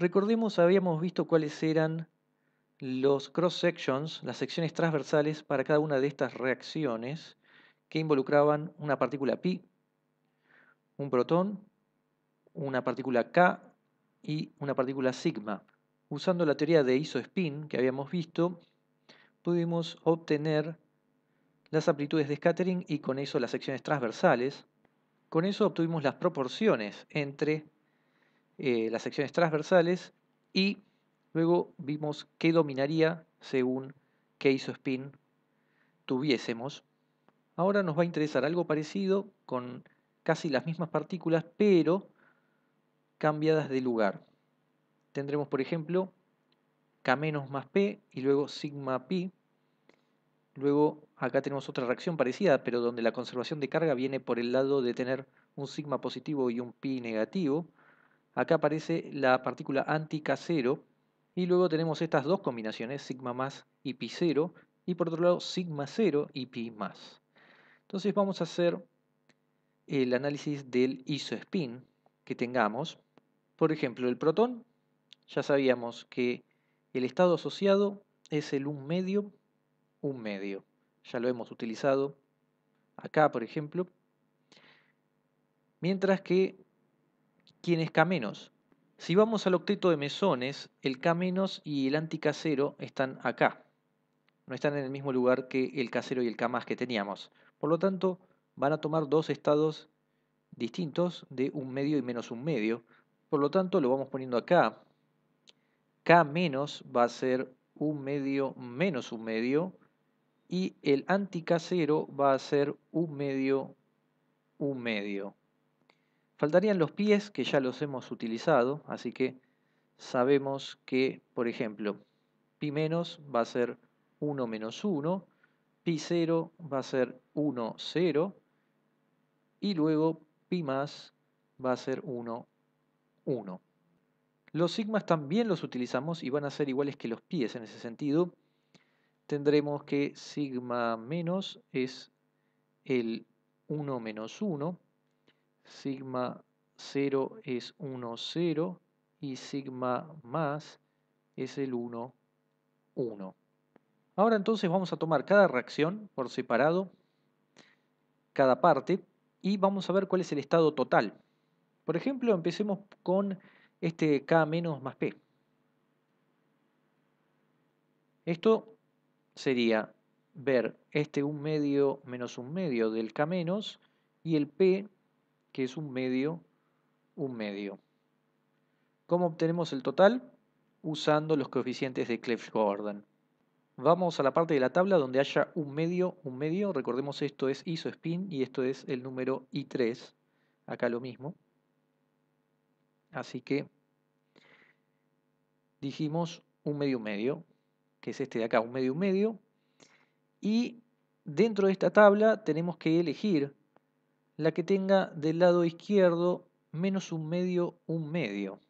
Recordemos, habíamos visto cuáles eran los cross-sections, las secciones transversales para cada una de estas reacciones que involucraban una partícula pi, un protón, una partícula K y una partícula sigma. Usando la teoría de isospin que habíamos visto, pudimos obtener las amplitudes de scattering y con eso las secciones transversales. Con eso obtuvimos las proporciones entre eh, las secciones transversales y luego vimos qué dominaría según qué hizo spin tuviésemos. Ahora nos va a interesar algo parecido con casi las mismas partículas pero cambiadas de lugar. Tendremos por ejemplo K menos más P y luego sigma pi. Luego acá tenemos otra reacción parecida pero donde la conservación de carga viene por el lado de tener un sigma positivo y un pi negativo. Acá aparece la partícula anti-K0 y luego tenemos estas dos combinaciones, sigma más y pi 0, y por otro lado sigma 0 y pi más. Entonces vamos a hacer el análisis del isospin que tengamos. Por ejemplo, el protón, ya sabíamos que el estado asociado es el un medio, 1 medio. Ya lo hemos utilizado acá, por ejemplo. Mientras que quién es K-. Si vamos al octeto de mesones, el K- y el anti anticasero están acá. No están en el mismo lugar que el casero y el K que teníamos. Por lo tanto, van a tomar dos estados distintos de un medio y menos un medio. Por lo tanto, lo vamos poniendo acá. K- va a ser un medio menos un medio. Y el anti anticasero va a ser un medio, un medio. Faltarían los pies, que ya los hemos utilizado, así que sabemos que, por ejemplo, pi menos va a ser 1 menos 1, pi 0 va a ser 1, 0, y luego pi más va a ser 1, 1. Los sigmas también los utilizamos y van a ser iguales que los pies en ese sentido. Tendremos que sigma menos es el 1 menos 1, sigma 0 es 1, 0 y sigma más es el 1, 1. Ahora entonces vamos a tomar cada reacción por separado, cada parte, y vamos a ver cuál es el estado total. Por ejemplo, empecemos con este K menos más P. Esto sería ver este 1 medio menos 1 medio del K menos y el P que es un medio, un medio. ¿Cómo obtenemos el total? Usando los coeficientes de Clef-Gordon. Vamos a la parte de la tabla donde haya un medio, un medio. Recordemos esto es isospin y esto es el número I3. Acá lo mismo. Así que dijimos un medio, medio, que es este de acá, un medio, un medio. Y dentro de esta tabla tenemos que elegir la que tenga del lado izquierdo menos un medio, un medio,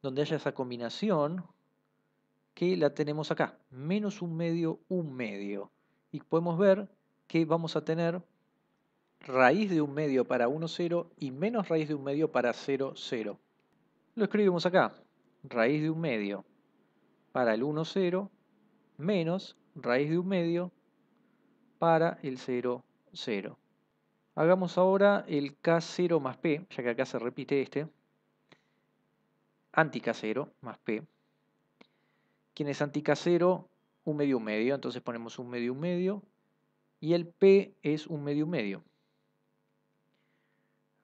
donde haya esa combinación que la tenemos acá, menos un medio, un medio. Y podemos ver que vamos a tener raíz de un medio para 1, 0 y menos raíz de un medio para 0, 0. Lo escribimos acá, raíz de un medio para el 1, 0 menos raíz de un medio para el 0, 0. Hagamos ahora el K0 más P, ya que acá se repite este. Anti-K0 más P. ¿Quién es anti-K0? Un medio, un medio. Entonces ponemos un medio, un medio. Y el P es un medio, un medio.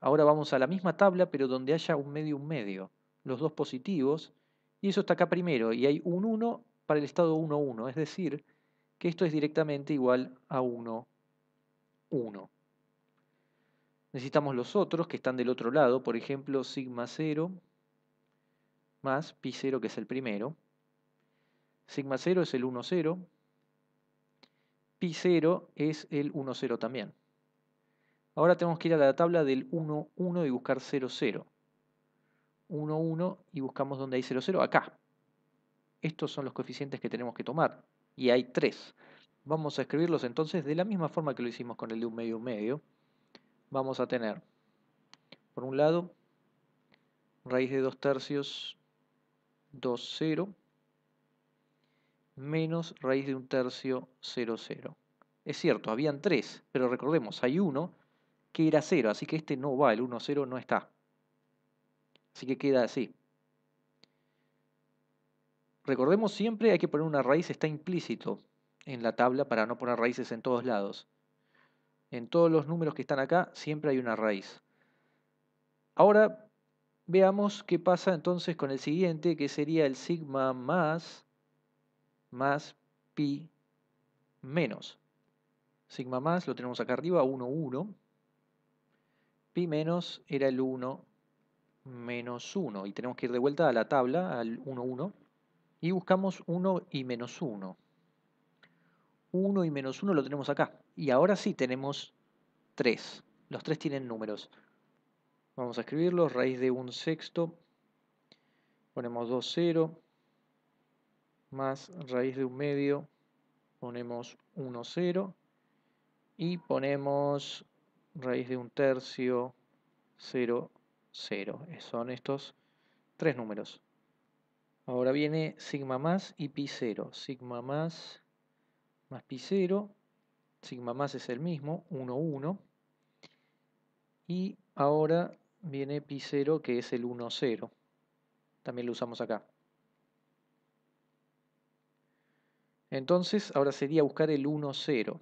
Ahora vamos a la misma tabla, pero donde haya un medio, un medio. Los dos positivos. Y eso está acá primero. Y hay un 1 para el estado 1, 1. Es decir, que esto es directamente igual a 1, 1. Necesitamos los otros que están del otro lado, por ejemplo, sigma 0 más pi 0 que es el primero. Sigma 0 es el 1, 0. Pi 0 es el 1, 0 también. Ahora tenemos que ir a la tabla del 1, 1 y buscar 0, 0. 1, 1 y buscamos donde hay 0, 0, acá. Estos son los coeficientes que tenemos que tomar y hay 3. Vamos a escribirlos entonces de la misma forma que lo hicimos con el de un medio, un medio vamos a tener, por un lado, raíz de 2 tercios, 2, 0, menos raíz de 1 tercio, 0, 0. Es cierto, habían 3, pero recordemos, hay 1 que era 0, así que este no va, el 1, 0 no está. Así que queda así. Recordemos siempre, hay que poner una raíz, está implícito en la tabla para no poner raíces en todos lados. En todos los números que están acá siempre hay una raíz. Ahora veamos qué pasa entonces con el siguiente, que sería el sigma más, más pi menos. Sigma más lo tenemos acá arriba, 1, 1. Pi menos era el 1 menos 1. Y tenemos que ir de vuelta a la tabla, al 1, 1. Y buscamos 1 y menos 1. 1 y menos 1 lo tenemos acá. Y ahora sí tenemos 3. Los 3 tienen números. Vamos a escribirlos. Raíz de 1 sexto. Ponemos 2, 0. Más raíz de 1 medio. Ponemos 1, 0. Y ponemos raíz de 1 tercio. 0, 0. Son estos tres números. Ahora viene sigma más y pi 0. Sigma más más pi 0, sigma más es el mismo, 1, 1, y ahora viene pi 0 que es el 1, 0, también lo usamos acá. Entonces, ahora sería buscar el 1, 0.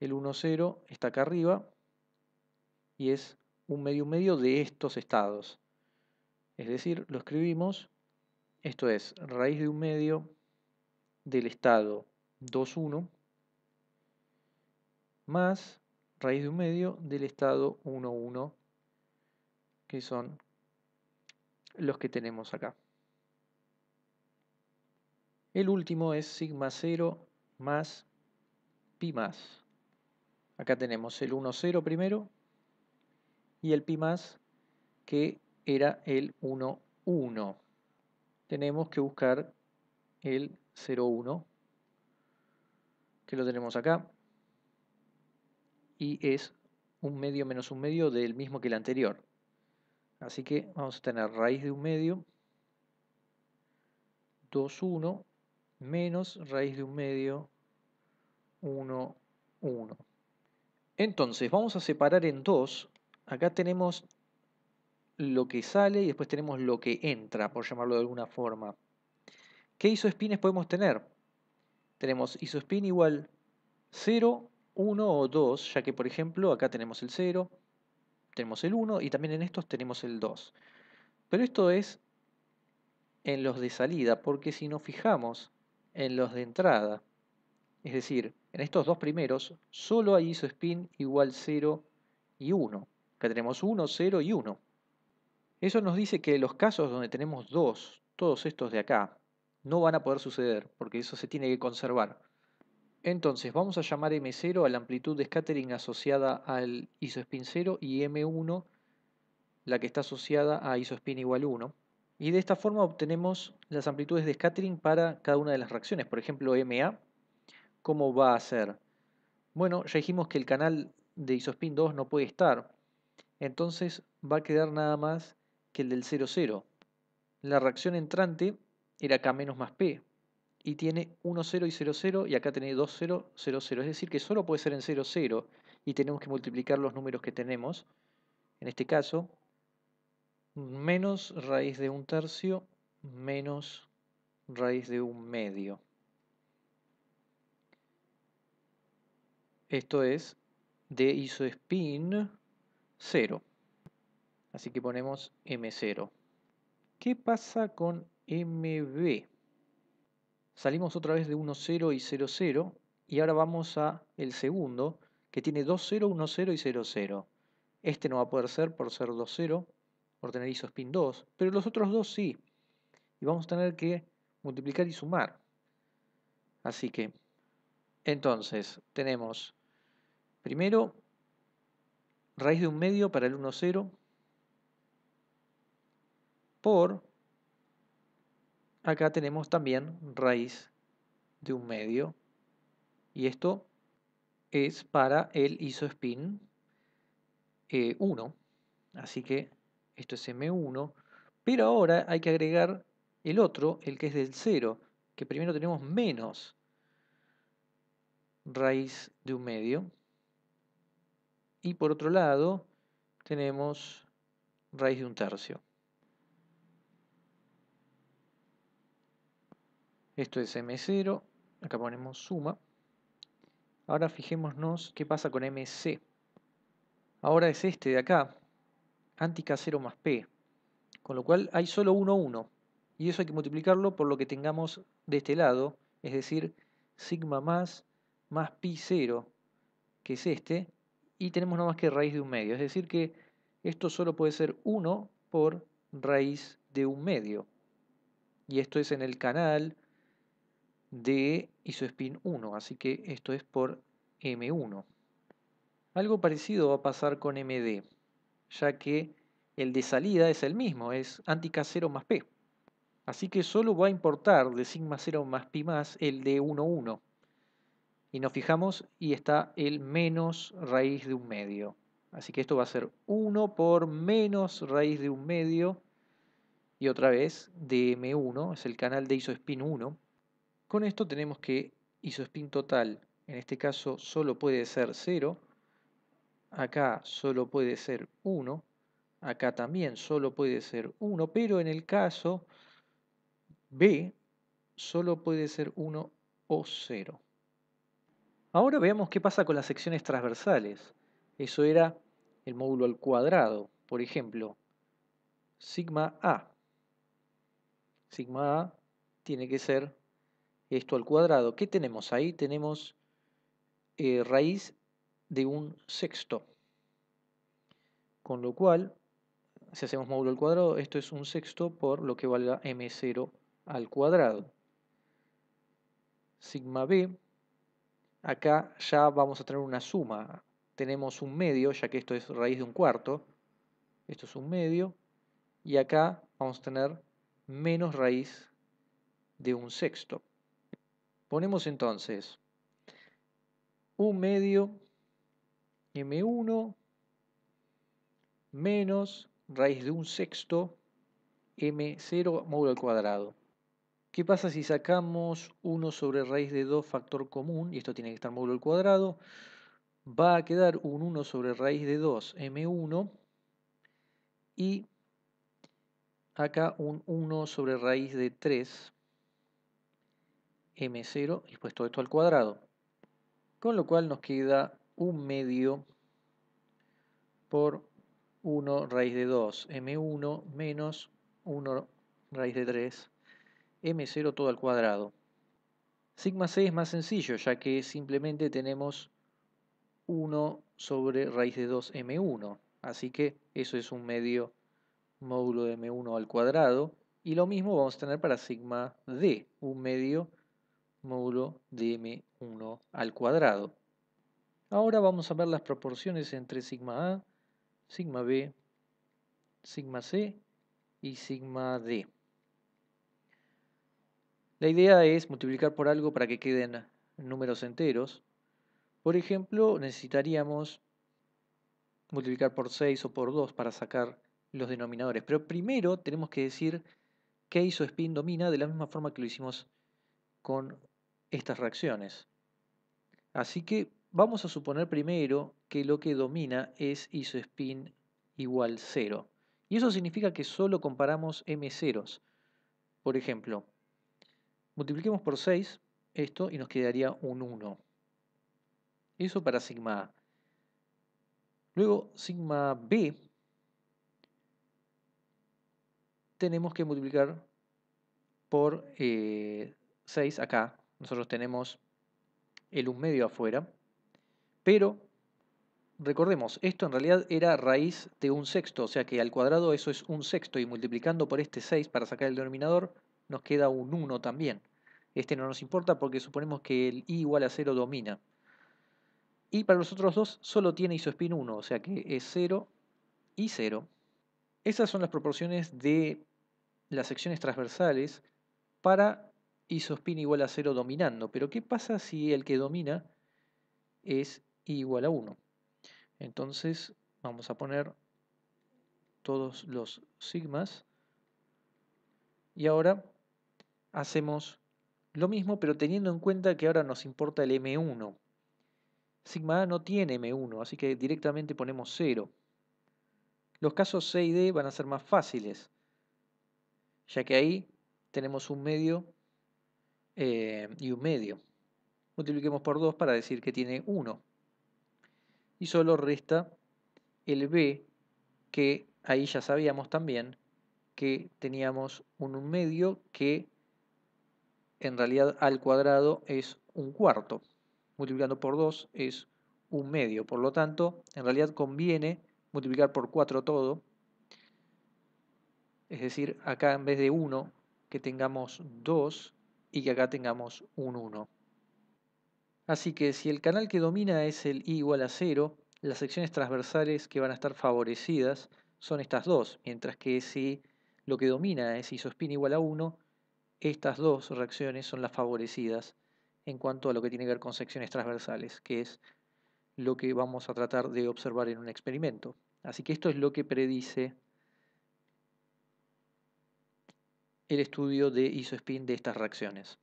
El 1, 0 está acá arriba y es un medio, un medio de estos estados. Es decir, lo escribimos, esto es raíz de un medio del estado 2, 1 más raíz de un medio del estado 1, 1 que son los que tenemos acá. El último es sigma 0 más pi más. Acá tenemos el 1, 0 primero y el pi más que era el 1, 1. Tenemos que buscar el 01, que lo tenemos acá, y es un medio menos un medio del mismo que el anterior. Así que vamos a tener raíz de un medio, 2, 1, menos raíz de un medio, 1, 1. Entonces, vamos a separar en dos. Acá tenemos lo que sale y después tenemos lo que entra, por llamarlo de alguna forma. ¿Qué isospines podemos tener? Tenemos isospin igual 0, 1 o 2, ya que por ejemplo acá tenemos el 0, tenemos el 1 y también en estos tenemos el 2. Pero esto es en los de salida, porque si nos fijamos en los de entrada, es decir, en estos dos primeros, solo hay isospin igual 0 y 1. Acá tenemos 1, 0 y 1. Eso nos dice que los casos donde tenemos 2, todos estos de acá, no van a poder suceder, porque eso se tiene que conservar. Entonces, vamos a llamar M0 a la amplitud de scattering asociada al isospin 0 y M1 la que está asociada a isospin igual 1. Y de esta forma obtenemos las amplitudes de scattering para cada una de las reacciones. Por ejemplo, MA, ¿cómo va a ser? Bueno, ya dijimos que el canal de isospin 2 no puede estar. Entonces va a quedar nada más que el del 00. La reacción entrante era K menos más P. Y tiene 1, 0 y 0, 0 y acá tiene 2, 0, 0, 0. Es decir, que solo puede ser en 0, 0 y tenemos que multiplicar los números que tenemos. En este caso, menos raíz de un tercio menos raíz de un medio. Esto es de isospin 0. Así que ponemos M0. ¿Qué pasa con MB. Salimos otra vez de 1, 0 y 0, 0 y ahora vamos a el segundo que tiene 2, 0, 1, 0 y 0, 0. Este no va a poder ser por ser 2, 0, por tener isospin 2, pero los otros dos sí. Y vamos a tener que multiplicar y sumar. Así que, entonces, tenemos primero raíz de un medio para el 1, 0 por acá tenemos también raíz de un medio. Y esto es para el isospin 1. Eh, Así que esto es M1. Pero ahora hay que agregar el otro, el que es del 0. Que primero tenemos menos raíz de un medio. Y por otro lado tenemos raíz de un tercio. Esto es M0, acá ponemos suma. Ahora fijémonos qué pasa con MC. Ahora es este de acá, anti 0 más P, con lo cual hay solo 1, 1. Y eso hay que multiplicarlo por lo que tengamos de este lado, es decir, sigma más más pi0, que es este, y tenemos nada más que raíz de un medio. Es decir que esto solo puede ser 1 por raíz de un medio. Y esto es en el canal de isospin 1, así que esto es por M1. Algo parecido va a pasar con MD, ya que el de salida es el mismo, es antica 0 más P. Así que solo va a importar de sigma 0 más pi más el de 1, 1. Y nos fijamos y está el menos raíz de un medio. Así que esto va a ser 1 por menos raíz de un medio. Y otra vez, de M1, es el canal de isospin 1 con esto tenemos que isospin total, en este caso solo puede ser 0, acá solo puede ser 1, acá también solo puede ser 1, pero en el caso B solo puede ser 1 o 0. Ahora veamos qué pasa con las secciones transversales. Eso era el módulo al cuadrado. Por ejemplo, sigma A. Sigma A tiene que ser esto al cuadrado. ¿Qué tenemos ahí? Tenemos eh, raíz de un sexto. Con lo cual, si hacemos módulo al cuadrado, esto es un sexto por lo que valga m0 al cuadrado. Sigma b, acá ya vamos a tener una suma. Tenemos un medio, ya que esto es raíz de un cuarto. Esto es un medio. Y acá vamos a tener menos raíz de un sexto. Ponemos entonces un medio M1 menos raíz de un sexto M0 módulo al cuadrado. ¿Qué pasa si sacamos 1 sobre raíz de 2 factor común? Y esto tiene que estar módulo al cuadrado. Va a quedar un 1 sobre raíz de 2 M1 y acá un 1 sobre raíz de 3 m0 y puesto esto al cuadrado. Con lo cual nos queda un medio por 1 raíz de 2, m1 menos 1 raíz de 3, m0 todo al cuadrado. Sigma c es más sencillo, ya que simplemente tenemos 1 sobre raíz de 2 m1, así que eso es un medio módulo de m1 al cuadrado, y lo mismo vamos a tener para sigma d, un medio módulo de m1 al cuadrado. Ahora vamos a ver las proporciones entre sigma A, sigma B, sigma C y sigma D. La idea es multiplicar por algo para que queden números enteros. Por ejemplo, necesitaríamos multiplicar por 6 o por 2 para sacar los denominadores. Pero primero tenemos que decir que spin domina de la misma forma que lo hicimos con estas reacciones. Así que vamos a suponer primero que lo que domina es isospin igual 0. Y eso significa que solo comparamos m ceros, Por ejemplo, multipliquemos por 6 esto y nos quedaría un 1. Eso para sigma A. Luego, sigma B tenemos que multiplicar por 6 eh, acá nosotros tenemos el un medio afuera, pero recordemos, esto en realidad era raíz de un sexto, o sea que al cuadrado eso es un sexto y multiplicando por este 6 para sacar el denominador nos queda un 1 también. Este no nos importa porque suponemos que el i igual a 0 domina. Y para los otros dos solo tiene isospin 1, o sea que es 0 y 0. Esas son las proporciones de las secciones transversales para su spin igual a 0 dominando. Pero ¿qué pasa si el que domina es igual a 1? Entonces vamos a poner todos los sigmas. Y ahora hacemos lo mismo, pero teniendo en cuenta que ahora nos importa el M1. Sigma A no tiene M1, así que directamente ponemos 0. Los casos C y D van a ser más fáciles, ya que ahí tenemos un medio eh, y un medio. Multipliquemos por 2 para decir que tiene 1. Y solo resta el b, que ahí ya sabíamos también que teníamos un medio que en realidad al cuadrado es un cuarto. Multiplicando por 2 es un medio. Por lo tanto, en realidad conviene multiplicar por 4 todo. Es decir, acá en vez de 1, que tengamos 2 y que acá tengamos un 1. Así que si el canal que domina es el i igual a 0, las secciones transversales que van a estar favorecidas son estas dos, mientras que si lo que domina es isospin igual a 1, estas dos reacciones son las favorecidas en cuanto a lo que tiene que ver con secciones transversales, que es lo que vamos a tratar de observar en un experimento. Así que esto es lo que predice el estudio de isospin de estas reacciones.